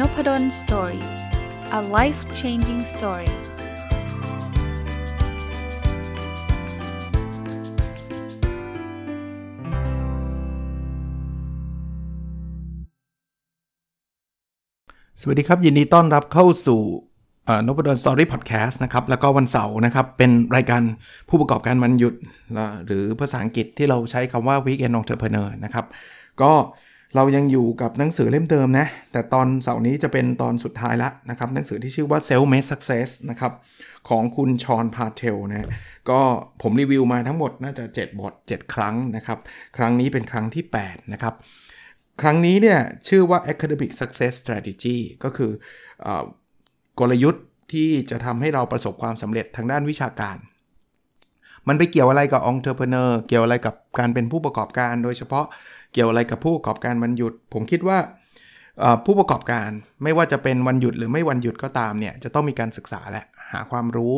n o p ด d o สตอรี่ a life changing story. สวัสดีครับ ยินดีต้อนรับเข้าสู่นพดนสตอรี่พอดแคสต์นะครับ แล้วก็วันเสาร์นะครับ เป็นรายการผู้ประกอบการมันหยุด หรือภาษาอังกฤษที่เราใช้คำว่า Weekend Entrepreneur นะครับก็เรายังอยู่กับหนังสือเล่มเดิมนะ แต่ตอนเสาร์นี้จะเป็นตอนสุดท้ายละนะครับหนังสือที่ชื่อว่า Self Made Success นะครับ ของคุณชอนพาเทลนะ ก็ผมรีวิวมาทั้งหมดน่าจะ 7 บท 7 ครั้งนะครับ ครั้งนี้เป็นครั้งที่ 8 นะครับ ครั้งนี้เนี่ยชื่อว่า Academic Success Strategy ก็คืออกลยุทธ์ที่จะทำให้เราประสบความสำเร็จทางด้านวิชาการ มันไปเกี่ยวอะไรกับองค์เทอร์เพเนอร์เกี่ยวอะไรกับการเป็นผู้ประกอบการโดยเฉพาะเกี่ยวอะไรกับผู้ประกอบการวันหยุดผมคิดว่าผู้ประกอบการไม่ว่าจะเป็นวันหยุดหรือไม่วันหยุดก็ตามเนี่ยจะต้องมีการศึกษาแหละหาความรู้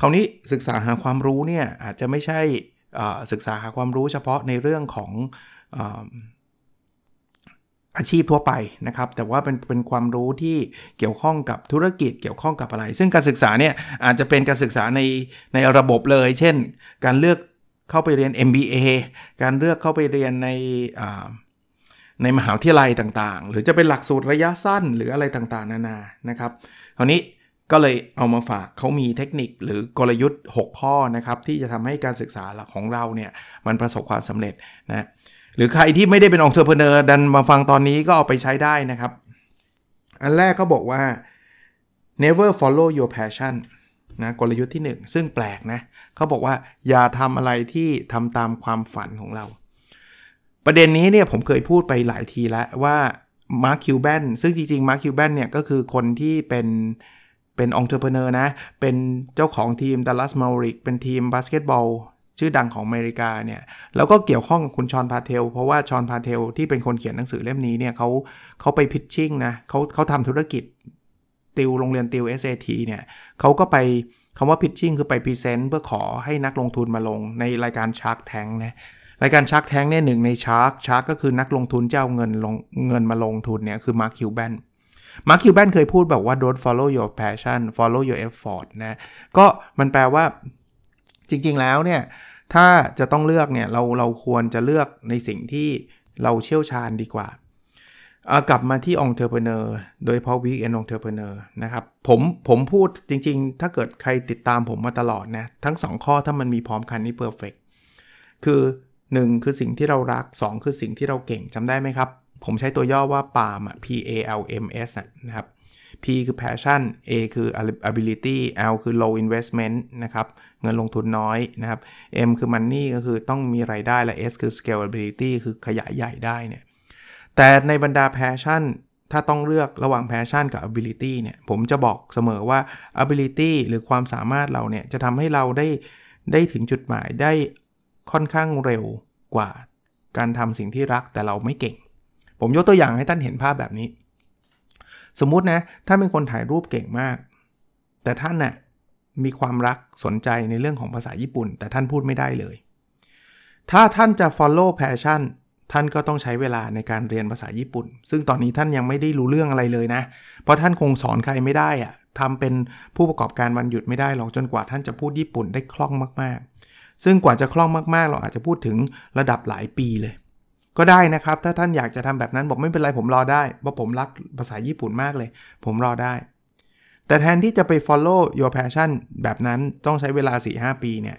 คราวนี้ศึกษาหาความรู้เนี่ยอาจจะไม่ใช่ศึกษาหาความรู้เฉพาะในเรื่องของอาชีพทั่วไปนะครับแต่ว่าเป็นเป็นความรู้ที่เกี่ยวข้องกับธุรกิจเกี่ยวข้องกับอะไร ซึ่งการศึกษาเนี่ยอาจจะเป็นการศึกษาในในระบบเลย เช่นการเลือกเข้าไปเรียน MBA การเลือกเข้าไปเรียนในในมหาวิทยาลัยต่างๆ หรือจะเป็นหลักสูตรระยะสั้นหรืออะไรต่างๆ นานา นะครับ คราวนี้ก็เลยเอามาฝากเขามีเทคนิคหรือกลยุทธ์ 6 ข้อนะครับที่จะทำให้การศึกษาของเราเนี่ยมันประสบความสำเร็จนะ หรือใครที่ไม่ได้เป็นองค์เทอร์เพเนอร์ดันมาฟังตอนนี้ก็เอาไปใช้ได้นะครับ อันแรกก็บอกว่า never follow your passion นะกลยุทธ์ที่ 1 ซึ่งแปลกนะเขาบอกว่าอย่าทำอะไรที่ทำตามความฝันของเรา ประเด็นนี้เนี่ยผมเคยพูดไปหลายทีแล้วว่ามาร์คคิวแบนซึ่งจริงๆมาร์คคิวแบนเนี่ยก็คือคนที่เป็นเป็นองค์เจอร์เนอร์นะเป็นเจ้าของทีมดัลลัสมาริกเป็นทีมบาสเกตบอลชื่อดังของอเมริกาเนี่ยแล้วก็เกี่ยวข้องกับคุณชอนพาเทล เพราะว่าชอนพาเทลที่เป็นคนเขียนหนังสือเล่มนี้เนี่ยเขาเขาไปพิชชิ่งนะเขาเขาทำธุรกิจติวโรงเรียนติว SAT เนี่ยเขาก็ไปคำว่า pitching คือไปพรีเซนต์เพื่อขอให้นักลงทุนมาลง ในรายการ Shark Tank นะรายการช์กแทงเนี่ยหนึ่งในชาร์กชาร์กก็คือนักลงทุนเจ้าเงินลงเงินมาลงทุนเนี่ย คือมาร์คคิวแบนมาร์คคิวแบนเคยพูดแบบว่า don't follow your passion follow your effort นะก็มันแปลว่าจริงๆแล้วเนี่ย ถ้าจะต้องเลือกเนี่ย เราเราควรจะเลือกในสิ่งที่เราเชี่ยวชาญดีกว่ากลับมาที่องค์เทอร์เพเนอร์โดยเพราะวีคเอนองเทอร์เพเนอร์นะครับผมผมพูดจริงๆ ถ้าเกิดใครติดตามผมมาตลอดนะทั้ง 2 ข้อถ้ามันมีพร้อมกันนี่เพอร์เฟกคือ 1 คือสิ่งที่เรารัก 2 คือสิ่งที่เราเก่งจำได้ไหมครับ ผมใช้ตัวย่อว่าปาล์ม P A L M S นะครับ P คือ passion A คือ ability L คือ low investment นะครับเงินลงทุนน้อยนะครับ M คือ money ก็คือต้องมีไรายได้และ S คือ scalability คือขยายใหญ่ได้เนี่ยแต่ในบรรดาแพชชั่น ถ้าต้องเลือกระหว่างแพชชั่นกับ ability เนี่ยผมจะบอกเสมอว่า ability หรือความสามารถเราเนี่ย จะทำให้เราได้ได้ถึงจุดหมายได้ค่อนข้างเร็วกว่าการทำสิ่งที่รักแต่เราไม่เก่ง ผมยกตัวอย่างให้ท่านเห็นภาพแบบนี้ สมมุตินะ ถ้าเป็นคนถ่ายรูปเก่งมาก แต่ท่านนะ่ะมีความรักสนใจในเรื่องของภาษาญี่ปุ่น แต่ท่านพูดไม่ได้เลย ถ้าท่านจะ follow passion ท่านก็ต้องใช้เวลาในการเรียนภาษาญี่ปุ่น ซึ่งตอนนี้ท่านยังไม่ได้รู้เรื่องอะไรเลยนะ เพราะท่านคงสอนใครไม่ได้อะทำเป็นผู้ประกอบการวันหยุดไม่ได้หรอก จนกว่าท่านจะพูดญี่ปุ่นได้คล่องมากๆ ซึ่งกว่าจะคล่องมากๆ เราอาจจะพูดถึงระดับหลายปีเลย ก็ได้นะครับ ถ้าท่านอยากจะทำแบบนั้น บอกไม่เป็นไรผมรอได้ เพราะผมรักภาษาญี่ปุ่นมากเลย ผมรอได้ แต่แทนที่จะไป follow your passion แบบนั้น ต้องใช้เวลา 4-5 ปีเนี่ย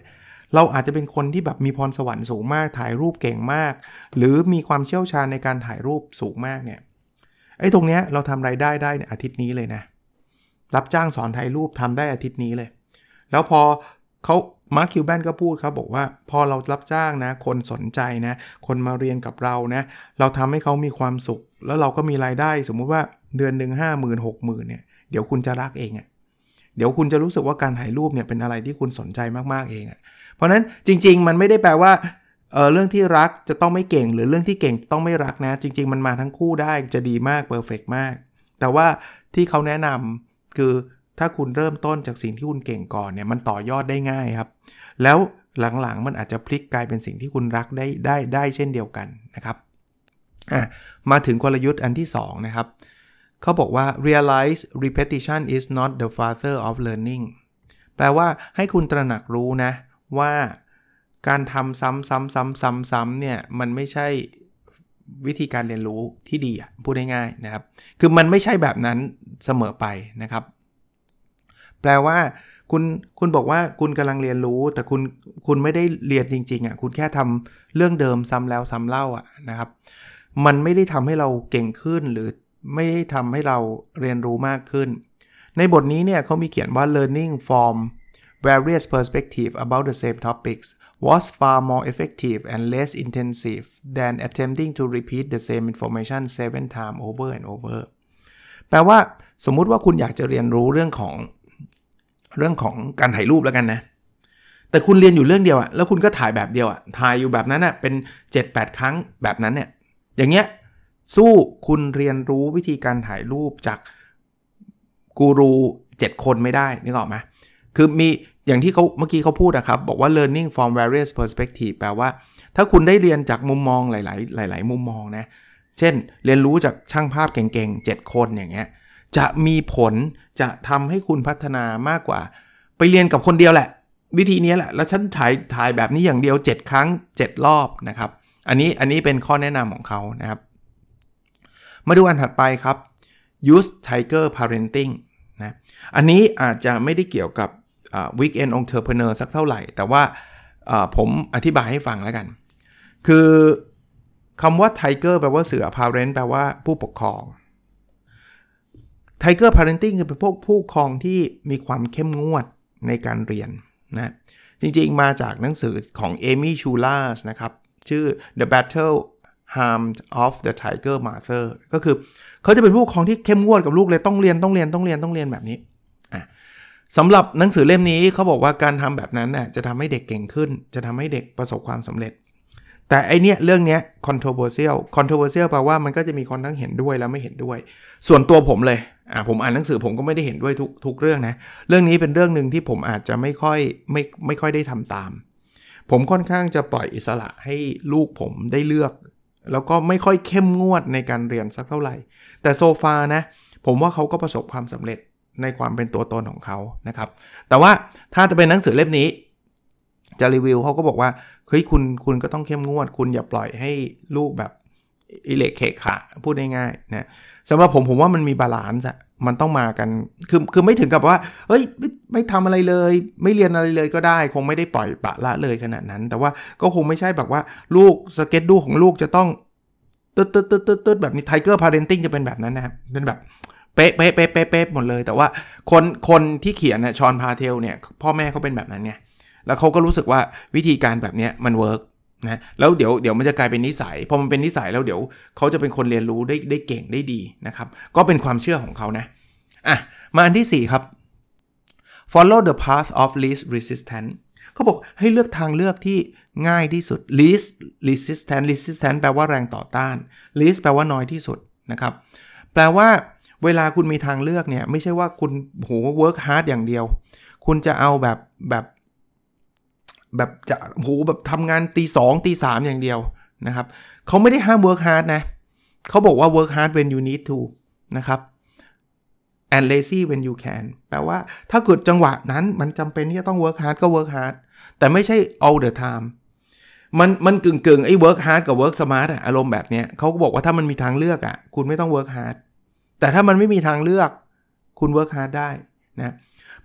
เราอาจจะเป็นคนที่แบบมีพรสวรรค์สูงมาก ถ่ายรูปเก่งมาก หรือมีความเชี่ยวชาญในการถ่ายรูปสูงมากเนี่ยไอ้ตรงเนี้ยเราทำไรายได้ได้ในอาทิตย์นี้เลยนะรับจ้างสอนถ่ายรูปทำได้อาทิตย์นี้เลย แล้วพอเขามาร์คคิวแบนก็พูดครับ บอกว่าพอเรารับจ้างนะคนสนใจนะคนมาเรียนกับเรานะเราทำให้เขามีความสุข แล้วเราก็มีรายได้สมมุติว่าเดือนหนึ่งห้าหมื่นหกหมื่นเนี่ยเดี๋ยวคุณจะรักเองอะ่ะเดี๋ยวคุณจะรู้สึกว่าการถ่ายรูปเนี่ยเป็นอะไรที่คุณสนใจมากๆเองอะ่ะเพราะนั้นจริงๆมันไม่ได้แปลว่าเออเรื่องที่รักจะต้องไม่เก่ง หรือเรื่องที่เก่งต้องไม่รักนะ จริงๆมันมาทั้งคู่ได้จะดีมากเพอร์เฟกมาก แต่ว่าที่เขาแนะนำคือถ้าคุณเริ่มต้นจากสิ่งที่คุณเก่งก่อนเนี่ยมันต่อยอดได้ง่ายครับ แล้วหลังๆมันอาจจะพลิกกลายเป็นสิ่งที่คุณรักได้ได้ได้เช่นเดียวกันนะครับมาถึงกลยุทธ์อันที่2นะครับเขาบอกว่า realize repetition is not the father of learning แปลว่าให้คุณตระหนักรู้นะว่าการทำซ้ำๆๆๆเนี่ยมันไม่ใช่วิธีการเรียนรู้ที่ดีพูดง่ายๆนะครับ คือมันไม่ใช่แบบนั้นเสมอไปนะครับ แปลว่าคุณคุณบอกว่าคุณกำลังเรียนรู้ แต่คุณคุณไม่ได้เรียนจริงๆอ่ะคุณแค่ทำเรื่องเดิมซ้ำแล้วซ้าเล่าอ่ะนะครับ มันไม่ได้ทำให้เราเก่งขึ้น หรือไม่ได้ทำให้เราเรียนรู้มากขึ้น ในบทนี้เนี่ยเขามีเขียนว่า learning from various perspectives about the same topics was far more effective and less intensive than attempting to repeat the same information seven times over and over แปลว่าสมมุติว่าคุณอยากจะเรียนรู้เรื่องของ เรื่องของการถ่ายรูปแล้วกันนะ แต่คุณเรียนอยู่เรื่องเดียวอะแล้วคุณก็ถ่ายแบบเดียวอะถ่ายอยู่แบบนั้นน่ะเป็น 7-8 ครั้งแบบนั้นเนี่ย อย่างเงี้ยสู้คุณเรียนรู้วิธีการถ่ายรูปจากกูรู 7 คนไม่ได้นึกออกไหมคือมีอย่างที่เขาเมื่อกี้เขาพูดนะครับ บอกว่า learning from various perspective แปลว่า ถ้าคุณได้เรียนจากมุมมองหลาย ๆ หลาย ๆ มุมมองนะ เช่นเรียนรู้จากช่างภาพเก่งๆ 7 คนอย่างเงี้ยจะมีผลจะทำให้คุณพัฒนามากกว่า ไปเรียนกับคนเดียวแหละ วิธีนี้แหละ แล้วฉันถ่ายถ่ายแบบนี้อย่างเดียว 7 ครั้ง 7 รอบนะครับ อันนี้อันนี้เป็นข้อแนะนำของเขานะครับมาดูอันถัดไปครับ use tiger parenting นะอันนี้อาจจะไม่ได้เกี่ยวกับวิกเอนองเทอร์เพเนอร์สักเท่าไหร่ แต่ว่าผมอธิบายให้ฟังแล้วกัน คือคำว่าไทเกอร์แปลว่าเสือพาเรนแปลว่าผู้ปกครองไทเกอร์พาเรนติ้งคือเป็นพวกผู้ปกครองที่มีความเข้มงวดในการเรียนนะจริงๆมาจากหนังสือของเอมี่ชูลาสนะครับชื่อ The Battle h a r m of the Tiger Mother ก็คือเขาจะเป็นผู้ปกครองที่เข้มงวดกับลูกเลย ต้องเรียนต้องเรียนต้องเรียนต้องเรียนแบบนี้สำหรับหนังสือเล่มนี้เขาบอกว่าการทำแบบนั้นน่ยจะทำให้เด็กเก่งขึ้น จะทำให้เด็กประสบความสำเร็จ แต่ไอเนี้ยเรื่องเนี้ย controversial controversial แปลว่ามันก็จะมีคนทั้งเห็นด้วยและไม่เห็นด้วย ส่วนตัวผมเลยอ่าผมอ่านหนังสือผมก็ไม่ได้เห็นด้วยทุกทุกเรื่องนะเรื่องนี้เป็นเรื่องหนึ่งที่ผมอาจจะไม่ค่อยไม่ไม่ค่อยได้ทำตาม ผมค่อนข้างจะปล่อยอิสระให้ลูกผมได้เลือก แล้วก็ไม่ค่อยเข้มงวดในการเรียนสักเท่าไหร่ แต่โซฟานะผมว่าเขาก็ประสบความสำเร็จในความเป็นตัวตนของเขา นะครับ แต่ว่าถ้าจะเป็นหนังสือเล่มนี้ จะรีวิวเขาก็บอกว่า เฮ้ยคุณคุณก็ต้องเข้มงวด คุณอย่าปล่อยให้ลูกแบบอิเล็กเคขะพูดง่ายๆนะสำหรับผมผมว่ามันมีบาลานซ์อะมันต้องมากันคือคือไม่ถึงกับว่าเฮ้ยไม่ไม่ทำอะไรเลย ไม่เรียนอะไรเลยก็ได้ คงไม่ได้ปล่อยปะละเลยขนาดนั้น แต่ว่าก็คงไม่ใช่แบบว่าลูกสเก็ตดูของลูกจะต้องตืดตืดตืดตืดแบบนี้ไทเกอร์พาเรนติ้งจะเป็นแบบนั้นนะครับเป็นแบบเป๊ะเป๊ะเป๊ะเป๊ะเป๊ะหมดเลย แต่ว่าคนคนที่เขียนนะชอนพาเทลเนี่ย พ่อแม่เขาเป็นแบบนั้นไงแล้วเขาก็รู้สึกว่าวิธีการแบบนี้มันเวิร์กนะ แล้วเดี๋ยวเดี๋ยวมันจะกลายเป็นนิสัย พอมันเป็นนิสัย แล้วเดี๋ยวเขาจะเป็นคนเรียนรู้ได้ได้เก่งได้ดีนะครับ ก็เป็นความเชื่อของเขานะอ่ะ มาอันที่ 4 ครับ follow the path of least resistance เขาบอกให้เลือกทางเลือกที่ง่ายที่สุด least resistance resistance แปลว่าแรงต่อต้าน least แปลว่าน้อยที่สุดนะครับ แปลว่าเวลาคุณมีทางเลือกเนี่ย ไม่ใช่ว่าคุณโห work hard อย่างเดียว คุณจะเอาแบบ แบบ แบบ จะโหแบบทำงานตีสองตีสามอย่างเดียว นะครับเขาไม่ได้ห้าม work hard นะเขาบอกว่า work hard when you need to นะครับ and lazy when you can แปลว่าถ้าเกิดจังหวะนั้นมันจำเป็นที่จะต้อง work hard ก็ work hard แต่ไม่ใช่ all the time มันมันกึ่งกึ่งไอ้ work hard กับ work smart อะอารมณ์แบบเนี้ยเขาก็บอกว่าถ้ามันมีทางเลือกอะคุณไม่ต้อง work hard แต่ถ้ามันไม่มีทางเลือกคุณ work hard ได้นะ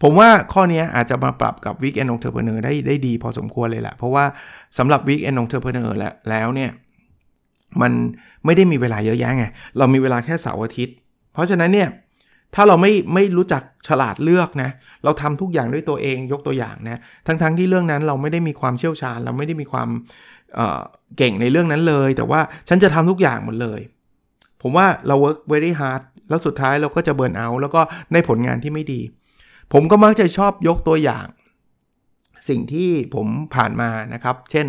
ผมว่าข้อนี้อาจจะมาปรับกับ weekend entrepreneur ได้ได้ดีพอสมควรเลยแหละเพราะว่าสำหรับ weekend entrepreneur แล้วแล้วเนี่ยมันไม่ได้มีเวลาเยอะแยะไงเรามีเวลาแค่เสาร์อาทิตย์ เพราะฉะนั้นเนี่ยถ้าเราไม่ไม่รู้จักฉลาดเลือกนะเราทำทุกอย่างด้วยตัวเองยกตัวอย่างนะทั้งทั้งที่เรื่องนั้นเราไม่ได้มีความเชี่ยวชาญ เราไม่ได้มีความเเก่งในเรื่องนั้นเลย แต่ว่าฉันจะทำทุกอย่างหมดเลยผมว่าเรา work very hard แล้วสุดท้ายเราก็จะเบิร์นเอา แล้วก็ได้ผลงานที่ไม่ดี ผมก็มักจะชอบยกตัวอย่าง สิ่งที่ผมผ่านมานะครับ เช่น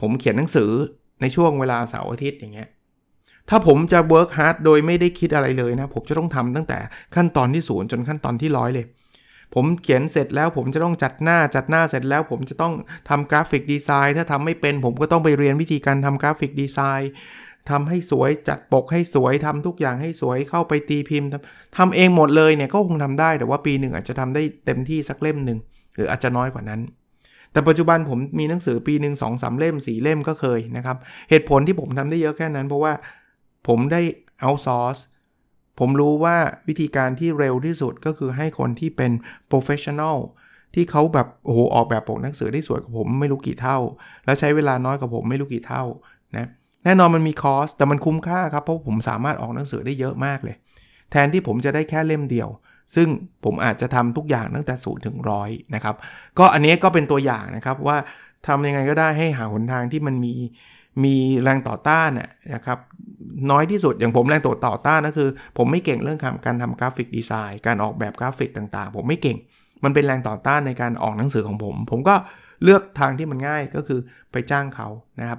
ผมเขียนหนังสือในช่วงเวลาเสาร์อาทิตย์อย่างเงี้ยถ้าผมจะ work hard โดยไม่ได้คิดอะไรเลยนะ ผมจะต้องทำตั้งแต่ขั้นตอนที่ศูนย์จนขั้นตอนที่ร้อยเลย ผมเขียนเสร็จแล้ว ผมจะต้องจัดหน้าจัดหน้าเสร็จแล้วผมจะต้องทำกราฟิกดีไซน์ ถ้าทำไม่เป็นผมก็ต้องไปเรียนวิธีการทำกราฟิกดีไซน์ทำให้สวยจัดปก ให้สวยทำทุกอย่างให้สวยเข้าไปตีพิมพ์ทำเองหมดเลยเนี่ยก็คงทำได้แต่ว่าปีหนึ่งอาจจะทำได้เต็มที่สักเล่มหนึ่งหรืออาจจะน้อยกว่านั้น แต่ปัจจุบันผมมีหนังสือปีหนึ่งสองสาเล่มส่เล่มก็เคยนะครับเหตุผลที่ผมทำได้เยอะแค่นั้น เพราะว่าผมได้เอาซอร์สผมรู้ว่าวิธีการที่เร็วที่สุดก็คือให้คนที่เป็น professional ที่เขาแบบโอ้โหออกแบบปกหนังสือได้สวยกว่าผมไม่รู้กี่เท่า แล้วใช้เวลาน้อยกว่าผมไม่รู้กี่เท่านะเแน่นอนมันมีคอสแต่มันคุ้มค่าครับเพราะผมสามารถออกหนังสือได้เยอะมากเลย แทนที่ผมจะได้แค่เล่มเดียว ซึ่งผมอาจจะทำทุกอย่างตั้งแต่ศูนย์ถึงร้อยนะครับก็อันนี้ก็เป็นตัวอย่างนะครับว่าทำยังไงก็ได้ให้หาหนทางที่มันมีมีแรงต่อต้านนะครับน้อยที่สุดอย่างผมแรงต่อต่อต้านก็คือผมไม่เก่งเรื่องการทำกราฟิกดีไซน์ การออกแบบกราฟิกต่างๆ ผมไม่เก่งมันเป็นแรงต่อต้านในการออกหนังสือของผม ผมก็เลือกทางที่มันง่ายก็คือไปจ้างเขานะครับ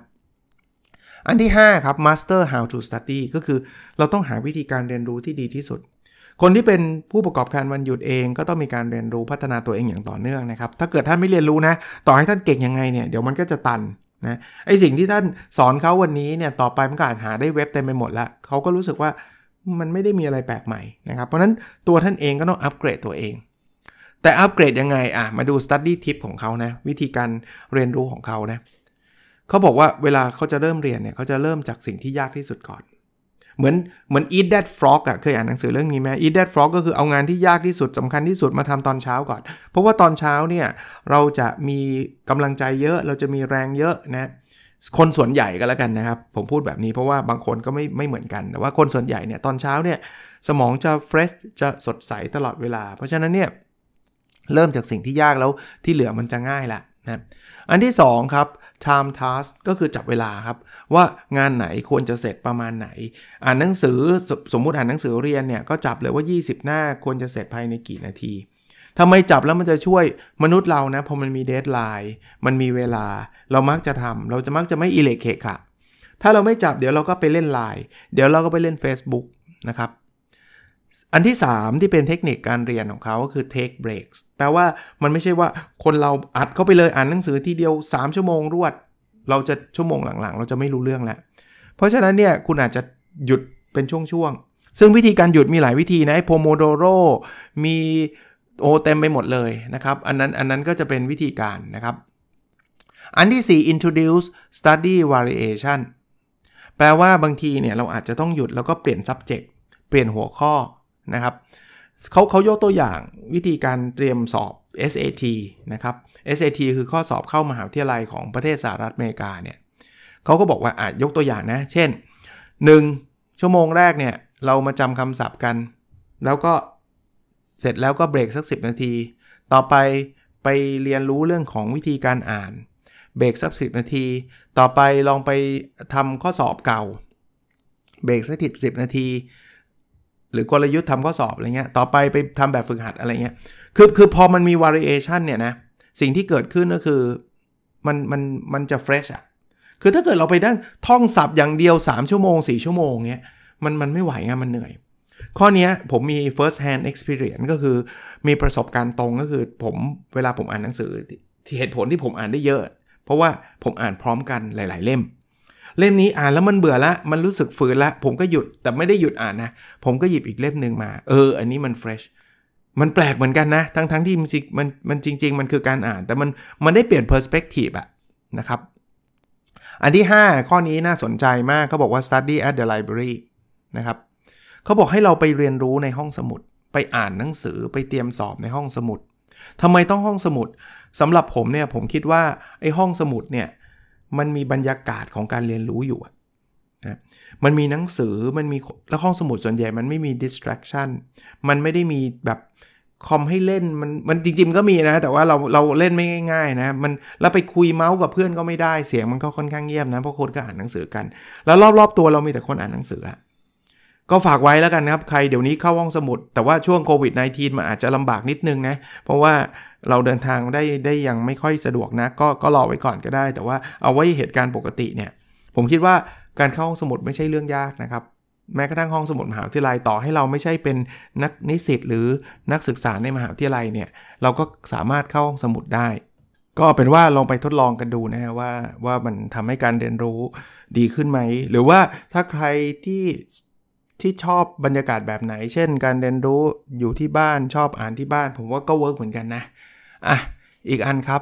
อันที่ 5 ครับ master how to study ก็คือเราต้องหาวิธีการเรียนรู้ที่ดีที่สุด คนที่เป็นผู้ประกอบการวันหยุดเองก็ต้องมีการเรียนรู้พัฒนาตัวเองอย่างต่อเนื่องนะครับ ถ้าเกิดท่านไม่เรียนรู้นะ ต่อให้ท่านเก่งยังไงเนี่ย เดี๋ยวมันก็จะตันนะ ไอสิ่งที่ท่านสอนเขาวันนี้เนี่ย ต่อไปมันก็อาจหาได้เว็บเต็มไปหมดละเขาก็รู้สึกว่ามันไม่ได้มีอะไรแปลกใหม่นะครับ เพราะนั้นตัวท่านเองก็ต้องอัปเกรดตัวเอง แต่อัปเกรดยังไงอ่ะมาดู study tip ของเขานะวิธีการเรียนรู้ของเขานะเขาบอกว่าเวลาเขาจะเริ่มเรียนเนี่ยเขาจะเริ่มจากสิ่งที่ยากที่สุดก่อน เหมือนเหมือน eat that frog อะเคยอ่านหนังสือเรื่องนี้ไหม eat that frog ก็คือเอางานที่ยากที่สุดสำคัญที่สุดมาทำตอนเช้าก่อน เพราะว่าตอนเช้าเนี่ยเราจะมีกำลังใจเยอะเราจะมีแรงเยอะนะ คนส่วนใหญ่ก็แล้วกันนะครับผมพูดแบบนี้เพราะว่าบางคนก็ไม่ไม่เหมือนกัน แต่ว่า คนส่วนใหญ่เนี่ยตอนเช้าเนี่ยสมองจะเฟรชจะสดใสตลอดเวลาเพราะฉะนั้นเนี่ยเริ่มจากสิ่งที่ยากแล้วที่เหลือมันจะง่ายละนะอันที่2ครับ time task ก็คือจับเวลาครับ ว่างานไหนควรจะเสร็จประมาณไหน อ่านหนังสือสสมมุติอ่านหนังสือเรียนเนี่ยก็จับเลยว่า 20 หน้าควรจะเสร็จภายในกี่นาทีทำไมจับแล้วมันจะช่วยมนุษย์เรานะพอมันมีเดทไลน์มันมีเวลา เรามักจะทำ เราจะมักจะไม่อิเล็กเคค่ะ ถ้าเราไม่จับเดี๋ยวเราก็ไปเล่นไลน์เดี๋ยวเราก็ไปเล่น Facebook นะครับอันที่ 3 ที่เป็นเทคนิคการเรียนของเขาก็คือ take breaks แปลว่ามันไม่ใช่ว่าคนเราอัดเข้าไปเลยอ่านหนังสือทีเดียว 3 ชั่วโมงรวด เราจะชั่วโมงหลังๆ เราจะไม่รู้เรื่องแล้ว เพราะฉะนั้นเนี่ยคุณอาจจะหยุดเป็นช่วงๆซึ่งวิธีการหยุดมีหลายวิธีนะไอ้โพโมโดโรมีโอเต็มไปหมดเลยนะครับ อันนั้นอันนั้นก็จะเป็นวิธีการนะครับอันที่4 introduce study variation แปลว่าบางทีเนี่ยเราอาจจะต้องหยุดแล้วก็เปลี่ยน subject เปลี่ยนหัวข้อนะครับเขาเขายกตัวอย่างวิธีการเตรียมสอบ SAT นะครับ SAT คือข้อสอบเข้ามหาวิทยาลัยของประเทศสหรัฐอเมริกาเนี่ยเขาก็บอกว่าอาจยกตัวอย่างนะเช่น 1 ชั่วโมงแรกเนี่ยเรามาจำคำศัพท์กัน แล้วก็เสร็จแล้วก็เบรกสัก10 นาที ต่อไปไปเรียนรู้เรื่องของวิธีการอ่านเบรกสัก10 นาที ต่อไปลองไปทำข้อสอบเก่า เบรกสักสิบนาทีหรือกลยุทธ์ทำข้อสอบอะไรเงี้ย ต่อไปไปทำแบบฝึกหัดอะไรเงี้ย คือคือพอมันมี variation เนี่ยนะ สิ่งที่เกิดขึ้นก็คือมันมันมันจะ fresh อะคือถ้าเกิดเราไปดั้งท่องศับอย่างเดียว 3 ชั่วโมง 4 ชั่วโมงเงี้ย มันมันไม่ไหวไงมันเหนื่อย ข้อนี้ผมมี first hand experience ก็คือมีประสบการณ์ตรงก็คือผมเวลาผมอ่านหนังสือที่เหตุผลที่ผมอ่านได้เยอะ เพราะว่าผมอ่านพร้อมกันหลาย ๆเล่มเล่มนี้อ่านแล้วมันเบื่อละ มันรู้สึกฝืนละ ผมก็หยุด แต่ไม่ได้หยุดอ่านนะ ผมก็หยิบอีกเล่มหนึ่งมา เออ อันนี้มันเฟรชมันแปลกเหมือนกันนะ ทั้งๆทที่มันมันจริงๆ มันคือการอ่าน แต่มันมันได้เปลี่ยนเพอร์สเปกทีฟอะนะครับ อันที่ 5 ข้อนี้น่าสนใจมากเขาบอกว่า study at the library นะครับเขาบอกให้เราไปเรียนรู้ในห้องสมุด ไปอ่านหนังสือ ไปเตรียมสอบในห้องสมุดทำไมต้องห้องสมุดสำหรับผมเนี่ย ผมคิดว่าไอ้ห้องสมุดเนี่ยมันมีบรรยากาศของการเรียนรู้อยู่นะ มันมีหนังสือ มันมีแล้วห้องสมุดส่วนใหญ่ มันไม่มี distraction มันไม่ได้มีแบบคอมให้เล่น มัน มันจริงๆก็มีนะ แต่ว่าเรา เราเล่นไม่ง่ายๆนะ มัน แล้วไปคุยเมาส์กับเพื่อนก็ไม่ได้ เสียงมันก็ค่อนข้างเงียบนะ เพราะคนก็อ่านหนังสือกัน แล้วรอบๆตัวเรามีแต่คนอ่านหนังสือก็ฝากไว้แล้วกันครับใครเดี๋ยวนี้เข้าห้องสมุดแต่ว่าช่วงโควิด -19 มันอาจจะลำบากนิดนึงนะเพราะว่าเราเดินทางได้ได้ยังไม่ค่อยสะดวกนะ ก็ก็รอไว้ก่อนก็ได้ แต่ว่าเอาไว้เหตุการณ์ปกติเนี่ย ผมคิดว่าการเข้าห้องสมุดไม่ใช่เรื่องยากนะครับ แม้กระทั่งห้องสมุดมหาวิทยาลัยต่อให้เราไม่ใช่เป็นนักนิสิตหรือนักศึกษาในมหาวิทยาลัยเนี่ยเราก็สามารถเข้าห้องสมุดได้ ก็เป็นว่าลองไปทดลองกันดูนะฮะว่าว่ามันทำให้การเรียนรู้ดีขึ้นไหมหรือว่าถ้าใครที่ที่ชอบบรรยากาศแบบไหน เช่นการเรียนรู้อยู่ที่บ้านชอบอ่านที่บ้าน ผมว่าก็เวิร์กเหมือนกันนะอ่ะอีกอันครับ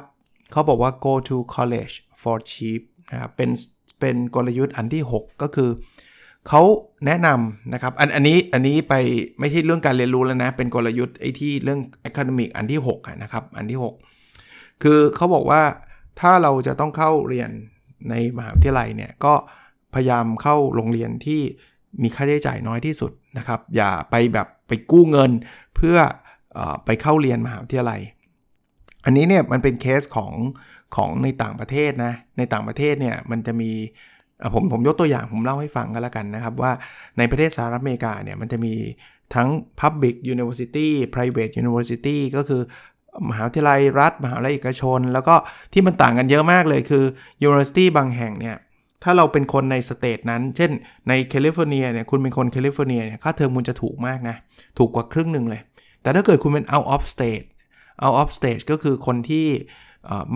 เขาบอกว่า go to college for cheap นะครับเป็นเป็นกลยุทธ์อันที่ 6 ก็คือ เขาแนะนำนะครับอันอันนี้อันนี้ไปไม่ใช่เรื่องการเรียนรู้แล้วนะ เป็นกลยุทธ์ไอ้ที่เรื่อง academic อันที่6นะครับอันที่ 6 คือเขาบอกว่าถ้าเราจะต้องเข้าเรียนในมหาวิทยาลัยเนี่ยก็พยายามเข้าโรงเรียนที่มีค่าใช้จ่ายน้อยที่สุดนะครับอย่าไปแบบไปกู้เงินเพื่ออไปเข้าเรียนมหาวิทยาลัย อันนี้เนี่ยมันเป็นเคสของของในต่างประเทศนะในต่างประเทศเนี่ยมันจะมีผมผมยกตัวอย่างผมเล่าให้ฟังก็แล้วกันนะครับ ว่าในประเทศสหรัฐอเมริกาเนี่ยมันจะมีทั้ง Public University Private University ก็คือมหาวิทยาลัยรัฐ มหาวิทยาลัยเอกชน แล้วก็ที่มันต่างกันเยอะมากเลยคือ University บางแห่งเนี่ยถ้าเราเป็นคนในสเตทนั้น เช่น ในแคลิฟอร์เนียเนี่ย คุณเป็นคนแคลิฟอร์เนียเนี่ย ค่าเทอมคุณจะถูกมากนะ ถูกกว่าครึ่งหนึ่งเลย แต่ถ้าเกิดคุณเป็น out of state out of state ก็คือคนที่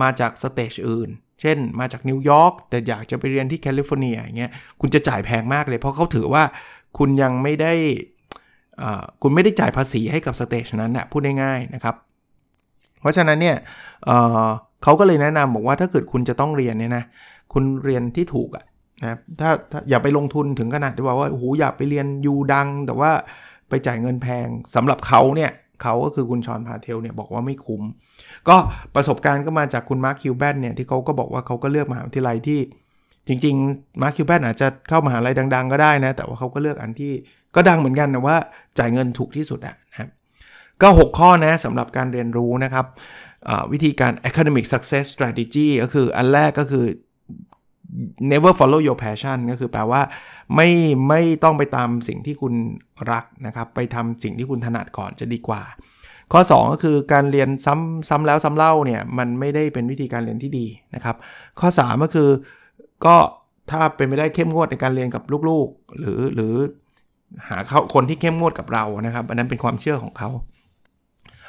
มาจากสเตทอื่น เช่น มาจากนิวยอร์ก แต่อยากจะไปเรียนที่แคลิฟอร์เนียอย่างเงี้ย คุณจะจ่ายแพงมากเลย เพราะเขาถือว่าคุณยังไม่ได้ คุณไม่ได้จ่ายภาษีให้กับสเตทนั้นนะ พูดง่ายๆนะครับ เพราะฉะนั้นเนี่ยเเขาก็เลยแนะนำบอกว่าถ้าเกิดคุณจะต้องเรียนเนี่ยนะคุณเรียนที่ถูกอะนะถ้าถาอย่าไปลงทุนถึงขนาดที่ว่าว่าโอ้โหอยากไปเรียนยูดัง แต่ว่าไปจ่ายเงินแพง สำหรับเขาเนี่ยเขาก็คือคุณชอนพาเทลเนี่ยบอกว่าไม่คุ้มก็ประสบการณ์ก็มาจากคุณมาร์คคิวแบนเนี่ยที่เขาก็บอกว่าเขาก็เลือกมหาวิทยาลัยที่จริงๆมาร์คคิวแบนอาจจะเข้ามหาลัยดัง ๆก็ได้นะแต่ว่าเขาก็เลือกอันที่ก็ดังเหมือนกันนะว่าจ่ายเงินถูกที่สุดอะนะครก็ 6 ข้อนะสำหรับการเรียนรู้นะครับวิธีการ academic success strategy ก็คืออันแรกก็คือ never follow your passion ก็คือแปลว่าไม่ไม่ต้องไปตามสิ่งที่คุณรักนะครับ ไปทำสิ่งที่คุณถนัดก่อนจะดีกว่า ข้อ 2 ก็คือการเรียนซ้ำซ้ำแล้วซ้ำเล่าเนี่ยมันไม่ได้เป็นวิธีการเรียนที่ดีนะครับ ข้อ 3 ก็คือก็ถ้าเป็นไม่ได้เข้มงวดในการเรียนกับลูกๆ หรือหรือหาเขาคนที่เข้มงวดกับเรานะครับอันนั้นเป็นความเชื่อของเขา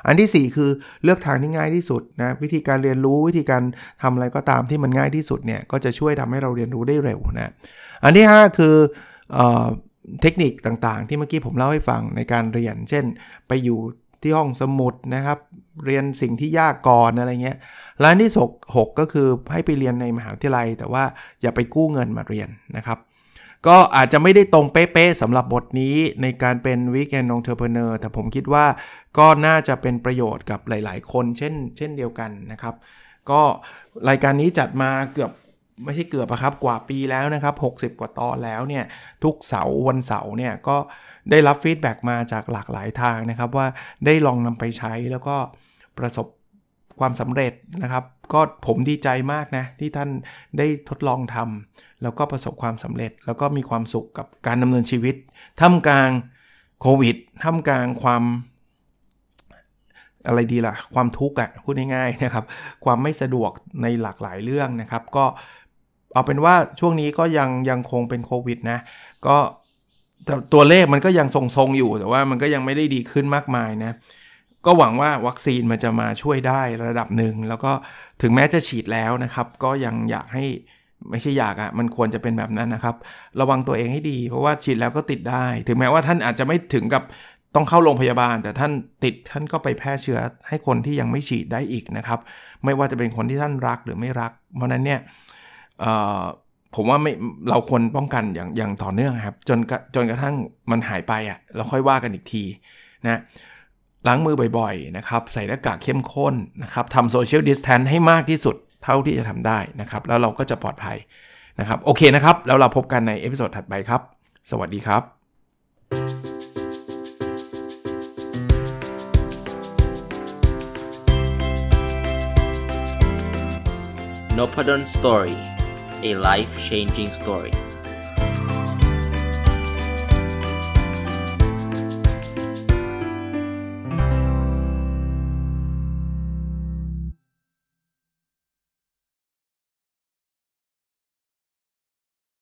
อันที่ 4 คือเลือกทางที่ง่ายที่สุดนะวิธีการเรียนรู้วิธีการทำอะไรก็ตามที่มันง่ายที่สุดเนี่ยก็จะช่วยทำให้เราเรียนรู้ได้เร็วนะอันที่ 5 คือเอเทคนิคต่างๆ ที่เมื่อกี้ ผมเล่าให้ฟังในการเรียน เช่น ไปอยู่ที่ห้องสมุดนะครับ เรียนสิ่งที่ยากก่อนอะไรเงี้ยร้านที่6 6ก็คือให้ไปเรียนในมหาวิทยาลัย แต่ว่าอย่าไปกู้เงินมาเรียนนะครับก็อาจจะไม่ได้ตรงเป๊ะๆสำหรับบทนี้ในการเป็นวิกแอนนองเทอร์เพเนอร์แต่ผมคิดว่าก็น่าจะเป็นประโยชน์กับหลาย ๆคนเช่น เช่นเดียวกันนะครับ ก็รายการนี้จัดมาเกือบไม่ใช่เกือบอะครับกว่าปีแล้วนะครับ 60 กว่าตอนแล้วเนี่ย ทุกเสาร์วันเสาร์เนี่ยก็ได้รับฟีดแบ็กมาจากหลากหลายทางนะครับ ว่าได้ลองนำไปใช้แล้วก็ประสบความสำเร็จนะครับก็ผมดีใจมากนะ ที่ท่านได้ทดลองทำแล้วก็ประสบความสำเร็จ แล้วก็มีความสุขกับการดำเนินชีวิตท่ามกลางโควิดท่ามกลางความ อะไรดีละ่ะความทุกข์อ่ะพูดง่ายๆนะครับ ความไม่สะดวกในหลากหลายเรื่องนะครับก็เอาเป็นว่าช่วงนี้ก็ยังยังคงเป็นโควิดนะ ก็ตัวเลขมันก็ยังทรงๆอยู่แต่ว่ามันก็ยังไม่ได้ดีขึ้นมากมายนะก็หวังว่าวัคซีนมันจะมาช่วยได้ระดับหนึ่งแล้วก็ถึงแม้จะฉีดแล้วนะครับ ก็ยังอยากให้ไม่ใช่อยากอะ่ะ มันควรจะเป็นแบบนั้นนะครับ ระวังตัวเองให้ดี เพราะว่าฉีดแล้วก็ติดได้ ถึงแม้ว่าท่านอาจจะไม่ถึงกับต้องเข้าโรงพยาบาล แต่ท่านติดท่านก็ไปแพร่เชื้อให้คนที่ยังไม่ฉีดได้อีกนะครับ ไม่ว่าจะเป็นคนที่ท่านรักหรือไม่รักเพราะนั้นเนี่ยผมว่าไม่เราควรป้องกันอย่างอย่างต่อเนื่องครับจนจนกระทั่งมันหายไปอะ่ะเราค่อยว่ากันอีกทีนะล้างมือบ่อยๆนะครับใส่หน้ากากเข้มข้นนะครับทำโซเชียลดิสแทนให้มากที่สุดเท่าที่จะทำได้นะครับแล้วเราก็จะปลอดภัยนะครับโอเคนะครับ แล้วเราพบกันในเอพิโซดถัดไปครับ สวัสดีครับ n o p a d o n Story a life changing story